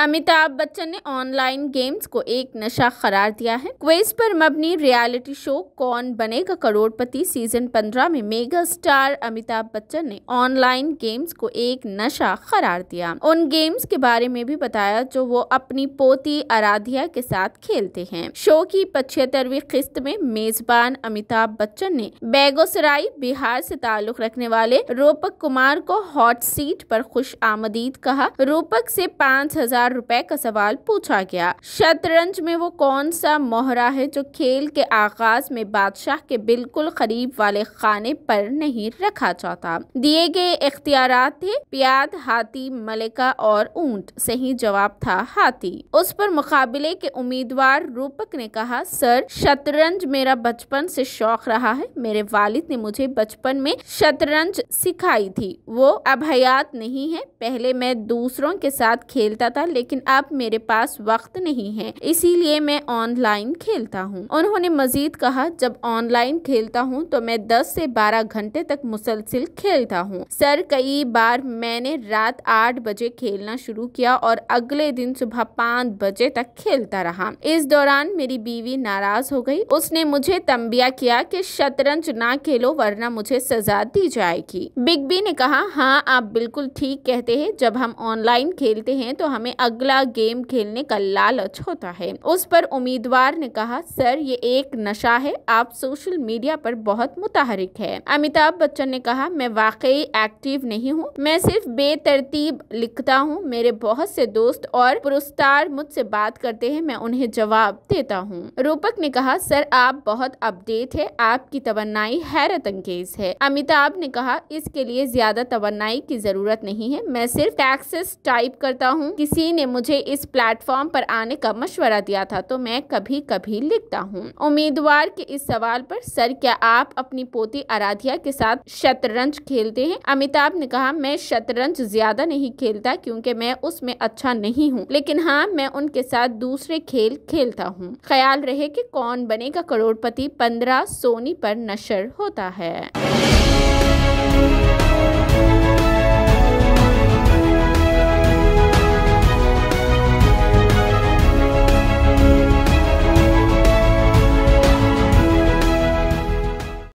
अमिताभ बच्चन ने online games को एक नशा करार दिया है क्वेज पर मबनी रियलिटी शो कौन बनेगा करोड़पति सीजन 15 में मेगा स्टार अमिताभ बच्चन ने ऑनलाइन गेम्स को एक नशा करार दिया उन गेम्स के बारे में भी बताया जो वो अपनी पोती आराध्या के साथ खेलते हैं शो की पचहत्तरवी किस्त में मेजबान अमिताभ बच्चन ने बेगोसराय बिहार ऐसी ताल्लुक रखने वाले रूपक कुमार को हॉट सीट पर खुश आमदीद कहा रूपक ऐसी पाँच हजार हजार रूपए का सवाल पूछा गया शतरंज में वो कौन सा मोहरा है जो खेल के आगाज में बादशाह के बिल्कुल करीब वाले खाने पर नहीं रखा जाता दिए गए इख्तियार थे प्याद हाथी मलिका और ऊंट सही जवाब था हाथी उस पर मुकाबले के उम्मीदवार रूपक ने कहा सर शतरंज मेरा बचपन से शौक रहा है मेरे वालिद ने मुझे बचपन में शतरंज सिखाई थी वो अभयात नहीं है पहले मैं दूसरों के साथ खेलता था लेकिन लेकिन अब मेरे पास वक्त नहीं है इसीलिए मैं ऑनलाइन खेलता हूँ उन्होंने मजीद कहा जब ऑनलाइन खेलता हूँ तो मैं दस से बारह घंटे तक मुसलसिल खेलता हूँ सर कई बार मैंने रात आठ बजे खेलना शुरू किया और अगले दिन सुबह पाँच बजे तक खेलता रहा इस दौरान मेरी बीवी नाराज हो गई उसने मुझे तंबिया किया कि शतरंज ना खेलो वरना मुझे सजा दी जाएगी बिग बी ने कहा हाँ आप बिल्कुल ठीक कहते हैं जब हम ऑनलाइन खेलते हैं तो हमें अगला गेम खेलने का लालच होता है उस पर उम्मीदवार ने कहा सर ये एक नशा है आप सोशल मीडिया पर बहुत मुताहरिक है अमिताभ बच्चन ने कहा मैं वाकई एक्टिव नहीं हूँ मैं सिर्फ बेतरतीब लिखता हूँ मेरे बहुत से दोस्त और पुरस्कार मुझसे बात करते हैं मैं उन्हें जवाब देता हूँ रूपक ने कहा सर आप बहुत अपडेट है आपकी तवन्नाई हैरत अंगेज है अमिताभ ने कहा इसके लिए ज्यादा तवन्नाई की जरूरत नहीं है मैं सिर्फ टैक्सेस टाइप करता हूँ किसी किसी ने मुझे इस प्लेटफॉर्म पर आने का मशवरा दिया था तो मैं कभी कभी लिखता हूँ उम्मीदवार के इस सवाल पर सर क्या आप अपनी पोती आराध्या के साथ शतरंज खेलते हैं अमिताभ ने कहा मैं शतरंज ज्यादा नहीं खेलता क्योंकि मैं उसमें अच्छा नहीं हूँ लेकिन हाँ मैं उनके साथ दूसरे खेल खेलता हूँ ख्याल रहे की कौन बनेगा करोड़पति पंद्रह सोनी पर नशर होता है